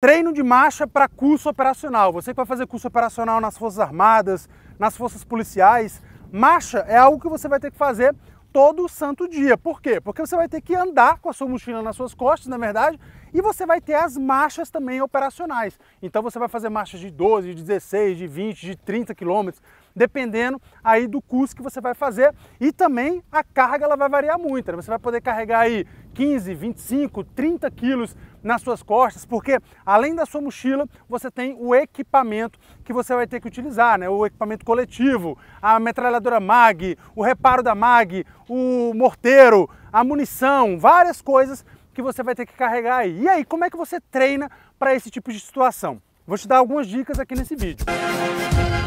Treino de marcha para curso operacional. Você que vai fazer curso operacional nas Forças Armadas, nas Forças Policiais, marcha é algo que você vai ter que fazer todo santo dia. Por quê? Porque você vai ter que andar com a sua mochila nas suas costas, na verdade, e você vai ter as marchas também operacionais. Então você vai fazer marchas de 12, de 16, de 20, de 30 quilômetros, dependendo aí do curso que você vai fazer. E também a carga ela vai variar muito. Né? Você vai poder carregar aí 15, 25, 30 quilos nas suas costas, porque além da sua mochila, você tem o equipamento que você vai ter que utilizar, né? O equipamento coletivo, a metralhadora MAG, o reparo da MAG, o morteiro, a munição, várias coisas que você vai ter que carregar aí. E aí, como é que você treina para esse tipo de situação? Vou te dar algumas dicas aqui nesse vídeo. Música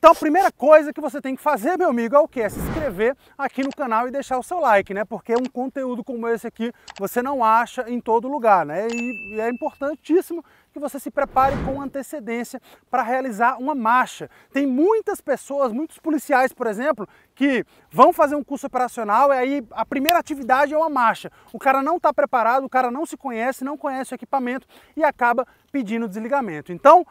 Então a primeira coisa que você tem que fazer, meu amigo, é o que? É se inscrever aqui no canal e deixar o seu like, né? Porque um conteúdo como esse aqui você não acha em todo lugar, né? E, e é importantíssimo que você se prepare com antecedência para realizar uma marcha. Tem muitas pessoas, muitos policiais, por exemplo, que vão fazer um curso operacional e aí a primeira atividade é uma marcha. O cara não está preparado, o cara não se conhece, não conhece o equipamento e acaba pedindo desligamento. Então,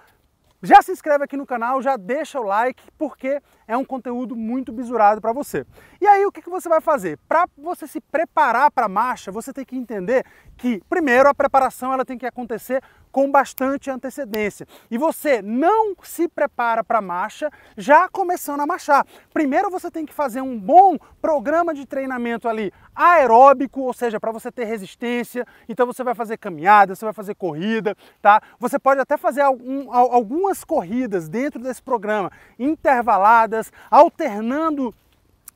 já se inscreve aqui no canal, já deixa o like, porque é um conteúdo muito bisurado para você. E aí o que, que você vai fazer? Para você se preparar para a marcha, você tem que entender que, primeiro, a preparação ela tem que acontecer com bastante antecedência. E você não se prepara para a marcha já começando a marchar. Primeiro você tem que fazer um bom programa de treinamento ali aeróbico, ou seja, para você ter resistência. Então você vai fazer caminhada, você vai fazer corrida, tá? Você pode até fazer algum, algumas corridas dentro desse programa, intervaladas alternando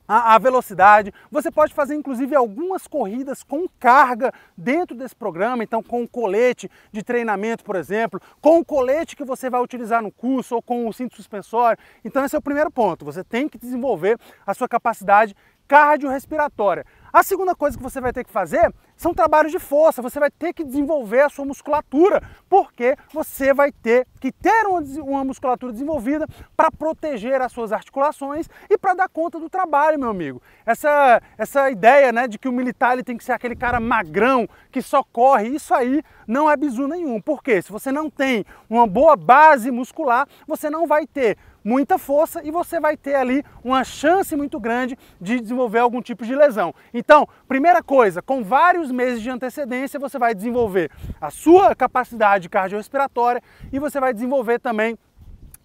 a, velocidade. Você pode fazer inclusive algumas corridas com carga dentro desse programa, então com o colete de treinamento, por exemplo, com o colete que você vai utilizar no curso ou com o cinto suspensório. Então esse é o primeiro ponto. Você tem que desenvolver a sua capacidade cardiorrespiratória. A segunda coisa que você vai ter que fazer são trabalhos de força, você vai ter que desenvolver a sua musculatura, porque você vai ter que ter uma musculatura desenvolvida para proteger as suas articulações e para dar conta do trabalho, meu amigo. Essa, essa ideia né, de que o militar ele tem que ser aquele cara magrão que só corre, isso aí não é bizu nenhum, porque se você não tem uma boa base muscular, você não vai ter muita força e você vai ter ali uma chance muito grande de desenvolver algum tipo de lesão. Então, primeira coisa, com vários meses de antecedência, você vai desenvolver a sua capacidade cardiorrespiratória e você vai desenvolver também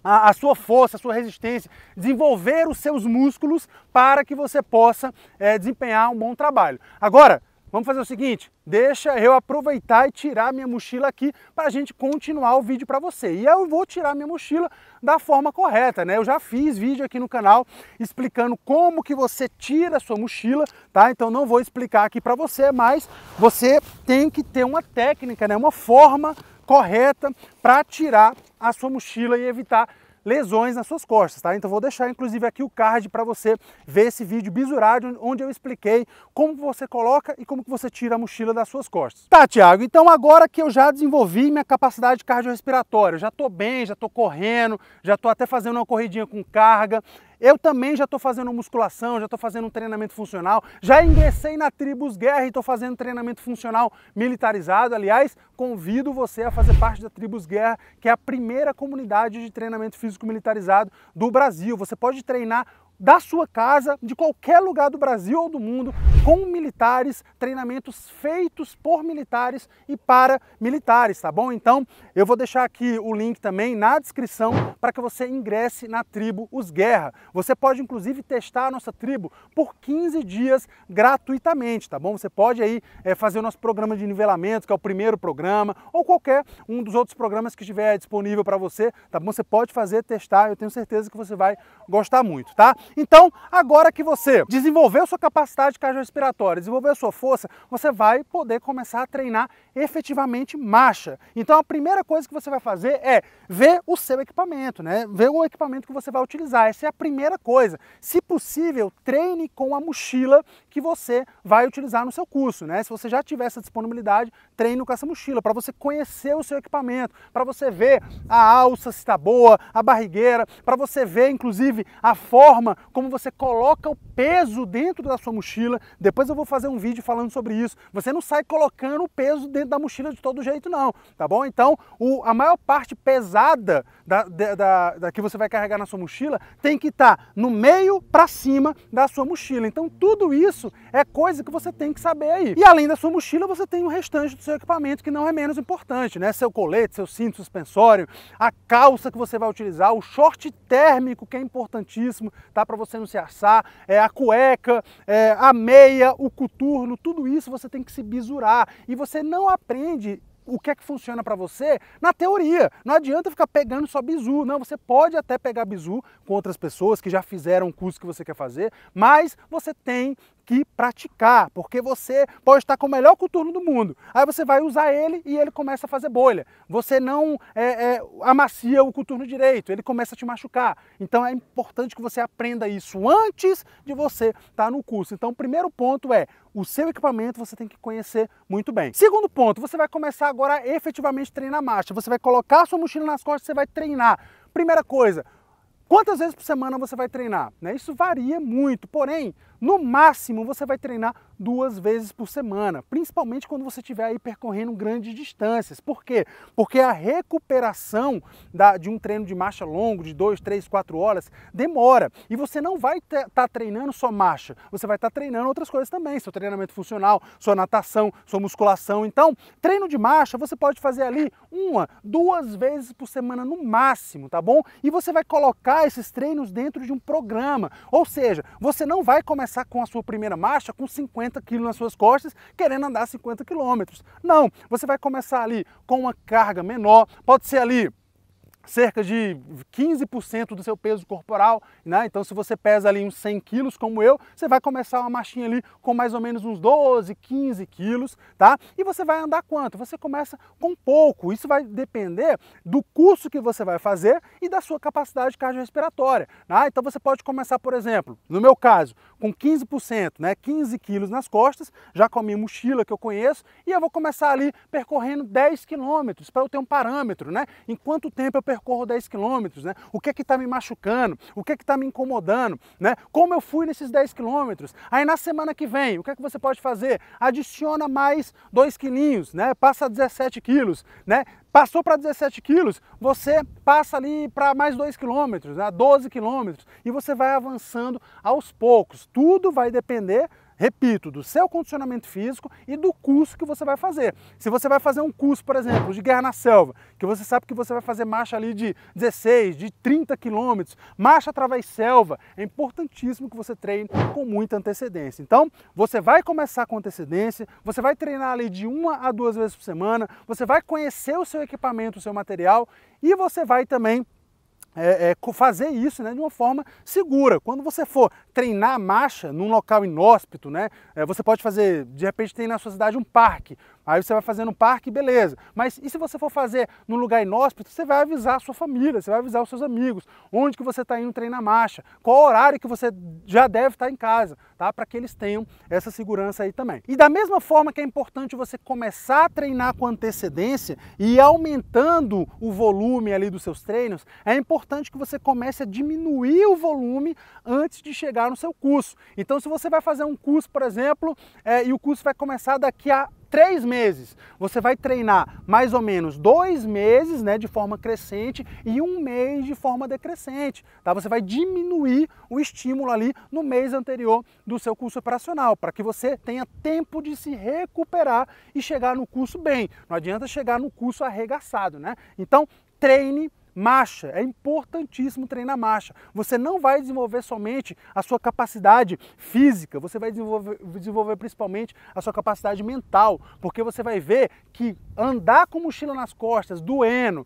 a, a, sua força, a sua resistência, desenvolver os seus músculos para que você possa é, desempenhar um bom trabalho. Agora, Vamos fazer o seguinte, deixa eu aproveitar e tirar minha mochila aqui para a gente continuar o vídeo para você. E eu vou tirar minha mochila da forma correta, né? Eu já fiz vídeo aqui no canal explicando como que você tira a sua mochila, tá? Então não vou explicar aqui para você, mas você tem que ter uma técnica, né? Uma forma correta para tirar a sua mochila e evitar lesões nas suas costas, tá? Então vou deixar inclusive aqui o card para você ver esse vídeo bisurado onde eu expliquei como você coloca e como que você tira a mochila das suas costas. Tá, Tiago, então agora que eu já desenvolvi minha capacidade cardiorrespiratória, já tô bem, já tô correndo, já tô até fazendo uma corridinha com carga, eu também já estou fazendo musculação, já estou fazendo um treinamento funcional, já ingressei na Tribus Guerra e estou fazendo treinamento funcional militarizado. Aliás, convido você a fazer parte da Tribus Guerra, que é a primeira comunidade de treinamento físico militarizado do Brasil. Você pode treinar da sua casa, de qualquer lugar do Brasil ou do mundo, com militares, treinamentos feitos por militares e para militares, tá bom? Então eu vou deixar aqui o link também na descrição para que você ingresse na tribo Os Guerra. Você pode inclusive testar a nossa tribo por 15 dias gratuitamente, tá bom? Você pode aí é, fazer o nosso programa de nivelamento, que é o primeiro programa, ou qualquer um dos outros programas que estiver disponível para você, tá bom? Você pode fazer, testar, eu tenho certeza que você vai gostar muito, tá? Então, agora que você desenvolveu sua capacidade cardiorrespiratória, desenvolveu sua força, você vai poder começar a treinar efetivamente marcha. Então, a primeira coisa que você vai fazer é ver o seu equipamento, né? Ver o equipamento que você vai utilizar. Essa é a primeira coisa. Se possível, treine com a mochila que você vai utilizar no seu curso, né? Se você já tiver essa disponibilidade, treine com essa mochila para você conhecer o seu equipamento, para você ver a alça se está boa, a barrigueira, para você ver inclusive a forma como você coloca o peso dentro da sua mochila. Depois eu vou fazer um vídeo falando sobre isso. Você não sai colocando o peso dentro da mochila de todo jeito, não, tá bom? Então, o, a maior parte pesada da, da, da, da, que você vai carregar na sua mochila tem que estar tá no meio para cima da sua mochila. Então, tudo isso é coisa que você tem que saber aí. E além da sua mochila, você tem o restante do seu equipamento, que não é menos importante, né? Seu colete, seu cinto suspensório, a calça que você vai utilizar, o short térmico, que é importantíssimo, tá? para você não se assar, é a cueca, é a meia, o coturno, tudo isso você tem que se bisurar. E você não aprende o que é que funciona para você na teoria. Não adianta ficar pegando só bizu. Não, você pode até pegar bizu com outras pessoas que já fizeram o curso que você quer fazer, mas você tem que praticar, porque você pode estar com o melhor coturno do mundo. Aí você vai usar ele e ele começa a fazer bolha. Você não é, é, amacia o coturno direito, ele começa a te machucar. Então é importante que você aprenda isso antes de você estar tá no curso. Então o primeiro ponto é o seu equipamento você tem que conhecer muito bem. Segundo ponto, você vai começar agora a efetivamente treinar marcha. Você vai colocar sua mochila nas costas, você vai treinar. Primeira coisa, Quantas vezes por semana você vai treinar? Né? Isso varia muito, porém, no máximo você vai treinar duas vezes por semana, principalmente quando você estiver aí percorrendo grandes distâncias. Por quê? Porque a recuperação da, de um treino de marcha longo, de 2, 3, 4 horas, demora. E você não vai estar tá treinando só marcha, você vai estar tá treinando outras coisas também, seu treinamento funcional, sua natação, sua musculação. Então, treino de marcha você pode fazer ali uma, duas vezes por semana no máximo, tá bom? E você vai colocar esses treinos dentro de um programa. Ou seja, você não vai começar com a sua primeira marcha com 50 50 quilos nas suas costas, querendo andar 50 quilômetros. Não, você vai começar ali com uma carga menor, pode ser ali cerca de 15% do seu peso corporal, né? Então se você pesa ali uns 100 quilos como eu, você vai começar uma marchinha ali com mais ou menos uns 12, 15 quilos, tá? E você vai andar quanto? Você começa com pouco, isso vai depender do curso que você vai fazer e da sua capacidade cardiorrespiratória, né? Então você pode começar, por exemplo, no meu caso, com 15%, né? 15 quilos nas costas, já com a minha mochila que eu conheço, e eu vou começar ali percorrendo 10 quilômetros para eu ter um parâmetro, né? Em quanto tempo eu perco percorro 10 quilômetros, né? O que é que está me machucando? O que é que está me incomodando? Né? Como eu fui nesses 10 quilômetros? Aí na semana que vem, o que é que você pode fazer? Adiciona mais 2 quilinhos, né? Passa 17 quilos, né? Passou para 17 quilos, você passa ali para mais 2 quilômetros, né? 12 quilômetros, e você vai avançando aos poucos. Tudo vai depender repito, do seu condicionamento físico e do curso que você vai fazer. Se você vai fazer um curso, por exemplo, de guerra na selva, que você sabe que você vai fazer marcha ali de 16, de 30 quilômetros, marcha através selva, é importantíssimo que você treine com muita antecedência. Então, você vai começar com antecedência, você vai treinar ali de uma a duas vezes por semana, você vai conhecer o seu equipamento, o seu material e você vai também é, é, fazer isso né, de uma forma segura. Quando você for treinar a marcha num local inóspito, né, é, você pode fazer, de repente tem na sua cidade um parque, Aí você vai fazer no parque, beleza. Mas e se você for fazer num lugar inóspito, você vai avisar a sua família, você vai avisar os seus amigos, onde que você está indo treinar marcha, qual horário que você já deve estar tá em casa, tá? Para que eles tenham essa segurança aí também. E da mesma forma que é importante você começar a treinar com antecedência e aumentando o volume ali dos seus treinos, é importante que você comece a diminuir o volume antes de chegar no seu curso. Então, se você vai fazer um curso, por exemplo, é, e o curso vai começar daqui a três meses. Você vai treinar mais ou menos dois meses né, de forma crescente e um mês de forma decrescente. Tá? Você vai diminuir o estímulo ali no mês anterior do seu curso operacional, para que você tenha tempo de se recuperar e chegar no curso bem. Não adianta chegar no curso arregaçado, né? Então, treine Marcha, é importantíssimo treinar marcha. Você não vai desenvolver somente a sua capacidade física, você vai desenvolver, desenvolver principalmente a sua capacidade mental, porque você vai ver que andar com mochila nas costas, doendo,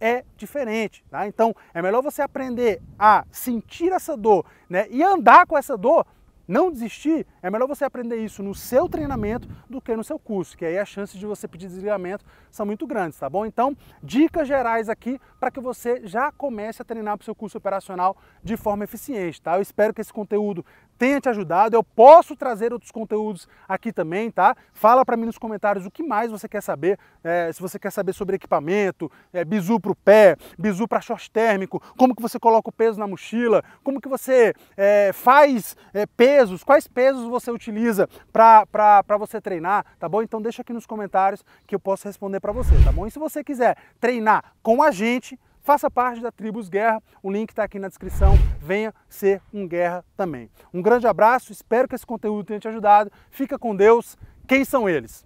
é diferente, tá? Então é melhor você aprender a sentir essa dor, né? E andar com essa dor não desistir, é melhor você aprender isso no seu treinamento do que no seu curso, que aí as chances de você pedir desligamento são muito grandes, tá bom? Então, dicas gerais aqui para que você já comece a treinar para o seu curso operacional de forma eficiente, tá? Eu espero que esse conteúdo tenha te ajudado. Eu posso trazer outros conteúdos aqui também, tá? Fala para mim nos comentários o que mais você quer saber. É, se você quer saber sobre equipamento, é, bizu para o pé, bizu para short térmico, como que você coloca o peso na mochila, como que você é, faz é, pesos, quais pesos você utiliza para você treinar, tá bom? Então deixa aqui nos comentários que eu posso responder para você, tá bom? E se você quiser treinar com a gente, Faça parte da Tribos Guerra, o link está aqui na descrição. Venha ser um guerra também. Um grande abraço, espero que esse conteúdo tenha te ajudado. Fica com Deus. Quem são eles?